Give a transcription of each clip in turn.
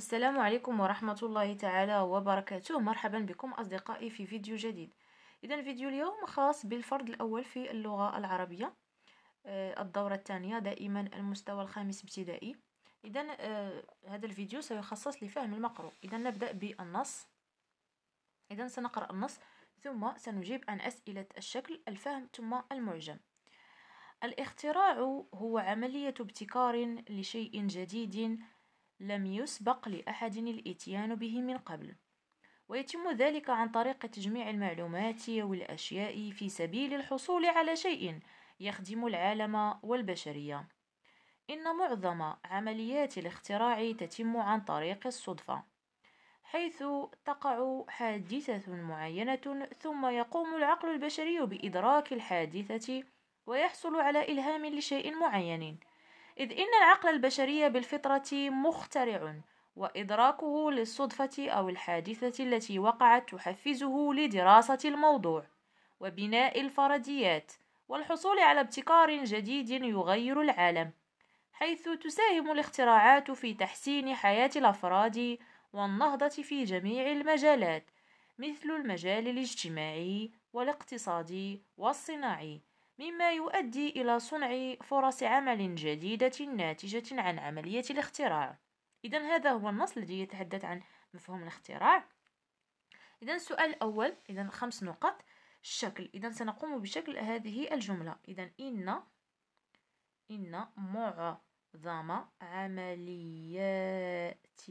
السلام عليكم ورحمة الله تعالى وبركاته مرحبا بكم أصدقائي في فيديو جديد إذا فيديو اليوم خاص بالفرد الأول في اللغة العربية آه، الدورة الثانية دائما المستوى الخامس ابتدائي إذا آه، هذا الفيديو سيخصص لفهم المقروء إذا نبدأ بالنص إذا سنقرأ النص ثم سنجيب عن أسئلة الشكل الفهم ثم المعجم الاختراع هو عملية ابتكار لشيء جديد لم يسبق لأحد الإتيان به من قبل ويتم ذلك عن طريق تجميع المعلومات والأشياء في سبيل الحصول على شيء يخدم العالم والبشرية إن معظم عمليات الاختراع تتم عن طريق الصدفة حيث تقع حادثة معينة ثم يقوم العقل البشري بإدراك الحادثة ويحصل على إلهام لشيء معين إذ إن العقل البشري بالفطرة مخترع وإدراكه للصدفة أو الحادثة التي وقعت تحفزه لدراسة الموضوع وبناء الفرديات والحصول على ابتكار جديد يغير العالم حيث تساهم الاختراعات في تحسين حياة الأفراد والنهضة في جميع المجالات مثل المجال الاجتماعي والاقتصادي والصناعي مما يؤدي إلى صنع فرص عمل جديدة ناتجة عن عملية الاختراع إذا هذا هو النص الذي يتحدث عن مفهوم الاختراع إذا السؤال الأول إذا خمس نقط الشكل إذا سنقوم بشكل هذه الجملة إذا إن إن معظم عمليات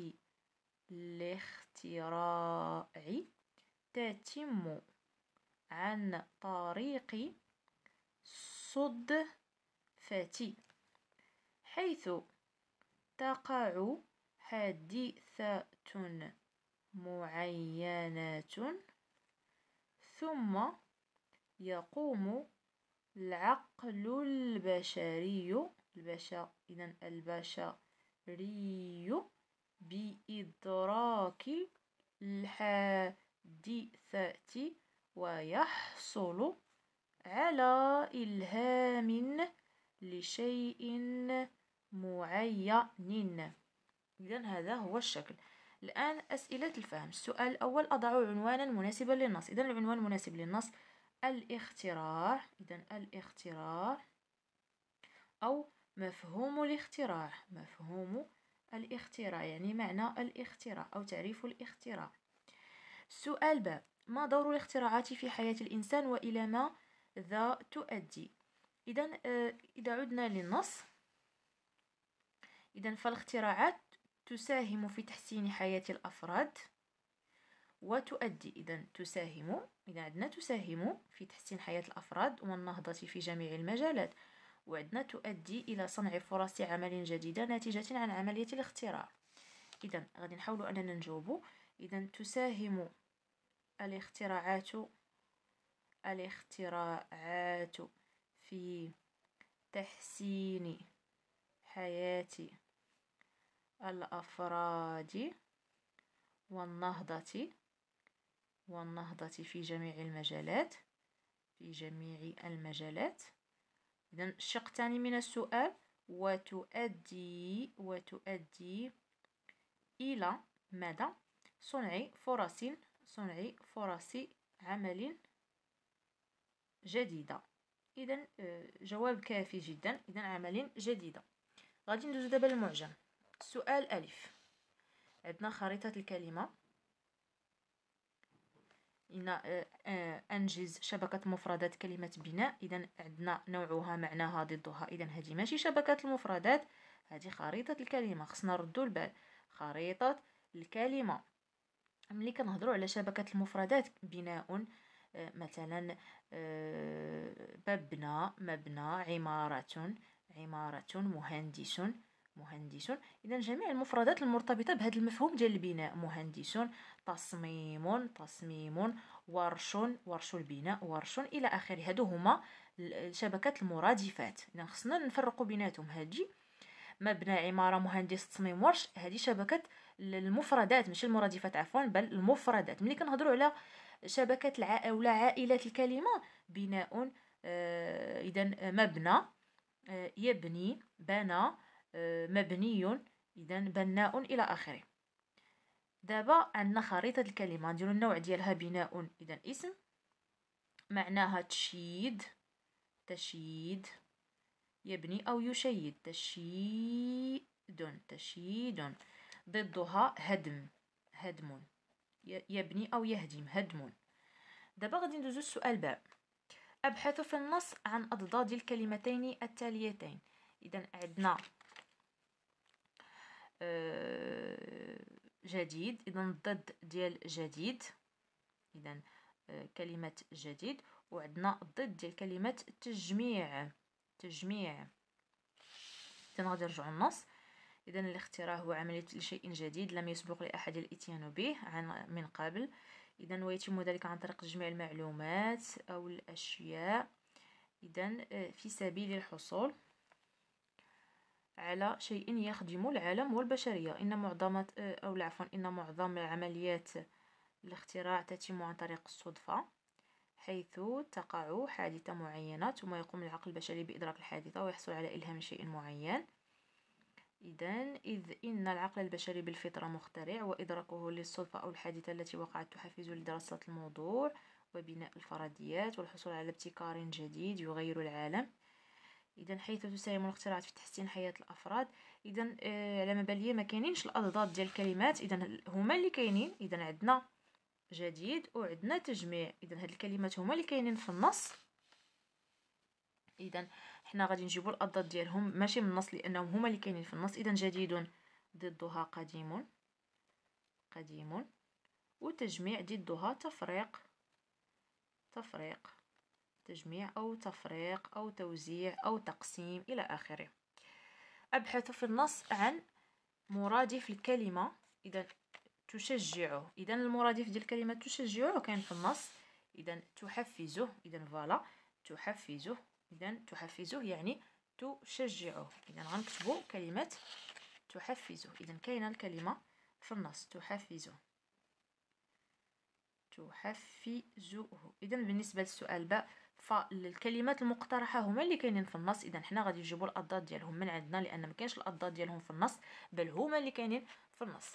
الاختراع تتم عن طريق صدفة حيث تقع حادثة معينة ثم يقوم العقل البشري البشر إذا البشري بإدراك الحادثة ويحصل على إلهام لشيء معين إذا هذا هو الشكل الآن أسئلة الفهم السؤال الأول أضع عنوانا مناسبا للنص إذا العنوان المناسب للنص الاختراع إذا الاختراع أو مفهوم الاختراع مفهوم الاختراع يعني معنى الاختراع أو تعريف الاختراع السؤال باب ما دور الاختراعات في حياة الإنسان وإلى ما ذا تؤدي إذا آه، إذا عدنا للنص إذا فالاختراعات تساهم في تحسين حياة الأفراد وتؤدي إذا تساهم إذا عندنا تساهم في تحسين حياة الأفراد والنهضة في جميع المجالات وعندنا تؤدي إلى صنع فرص عمل جديدة ناتجة عن عملية الاختراع إذا غادي نحاولوا أننا نجاوبوا إذا تساهم الاختراعات الاختراعات في تحسين حياة الأفراد والنهضة والنهضة في جميع المجالات في جميع المجالات إذا الشق الثاني من السؤال وتؤدي وتؤدي إلى ماذا صنع فرص صنع فرص عمل جديدة إذا آه، جواب كافي جدا إذا عمل جديدة غادي ندوزو دابا للمعجم سؤال ألف عندنا خريطة الكلمة إن آه، آه، أنجز شبكة مفردات كلمة بناء إذا عندنا نوعها معناها ضدها إذا هذه ماشي شبكة المفردات هذه خريطة الكلمة خصنا نردو البال خريطة الكلمة ملي كنهضروا على شبكة المفردات بناء مثلا آه، مبنى مبنى عمارة عمارة مهندس مهندس اذا جميع المفردات المرتبطه بهذا المفهوم ديال البناء مهندس تصميم تصميم ورش ورش البناء ورش الى اخره هادو هما شبكه المرادفات اذا خصنا نفرقوا بيناتهم هادي مبنى عمارة مهندس تصميم ورش هذه شبكة المفردات ماشي المرادفات عفوا بل المفردات ملي كنهضروا على شبكة الع... ولا عائلة الكلمة بناء آه، إذا مبنى آه، يبني بنى آه، مبني إذا بناء إلى آخره دابا عندنا خريطة الكلمة نديرو النوع ديالها بناء إذا اسم معناها تشيد تشيد يبني أو يشيد تشييد تشييد ضدها هدم هدم يبني أو يهدم هدم دابا غادي ندوزو السؤال باء أبحث في النص عن أضداد الكلمتين التاليتين إذا عندنا آه، جديد إذا ضد ديال جديد إذا آه، كلمة جديد وعندنا ضد ديال كلمة تجميع تجميع اذا غادي نرجعو للنص إذا الاختراع هو عملية لشيء جديد لم يسبق لأحد الإتيان به عن من قبل إذا ويتم ذلك عن طريق جميع المعلومات أو الأشياء إذا آه، في سبيل الحصول على شيء يخدم العالم والبشرية إن معظم آه، أو عفوا إن معظم عمليات الاختراع تتم عن طريق الصدفة حيث تقع حادثة معينة ثم يقوم العقل البشري بإدراك الحادثة ويحصل على إلهام شيء معين إذا إذ إن العقل البشري بالفطرة مخترع وإدراكه للصدفة أو الحادثة التي وقعت تحفز لدراسة الموضوع وبناء الفرضيات والحصول على ابتكار جديد يغير العالم إذا حيث تساهم الاختراعات في تحسين حياة الأفراد إذا آه، على ما بالي ما كاينينش الأضداد ديال الكلمات إذا هما اللي كاينين إذا عندنا جديد وعندنا تجميع اذا هاد الكلمات هما اللي كاينين في النص اذا حنا غادي نجيبو الاضداد ديالهم ماشي من النص لانهم هما اللي كاينين في النص اذا جديد ضدها قديم قديم وتجميع ضدها تفريق تفريق تجميع او تفريق او توزيع او تقسيم الى اخره ابحث في النص عن مرادف الكلمه اذا تشجعه اذا المرادف ديال كلمه تشجعه كاين في النص اذا تحفزه اذا فوالا تحفزه اذا تحفزه يعني تشجعه اذا غنكتبوا كلمه تحفزه اذا كاينه الكلمه في النص تحفزه تحفزه اذا بالنسبه للسؤال باء فالكلمات المقترحه هما اللي كاينين في النص اذا حنا غادي نجيبوا الاضداد ديالهم من عندنا لان ما كاينش الاضداد ديالهم في النص بل هما اللي كاينين في النص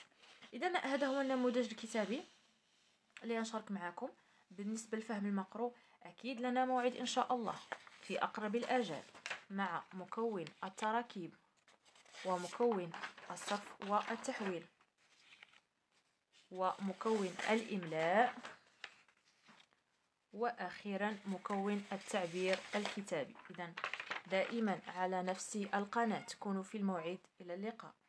اذا هذا هو النموذج الكتابي اللي نشارك معكم بالنسبه لفهم المقروء اكيد لنا موعد ان شاء الله في اقرب الاجال مع مكون التراكيب ومكون الصرف والتحويل ومكون الاملاء واخيرا مكون التعبير الكتابي اذا دائما على نفس القناه كونوا في الموعد الى اللقاء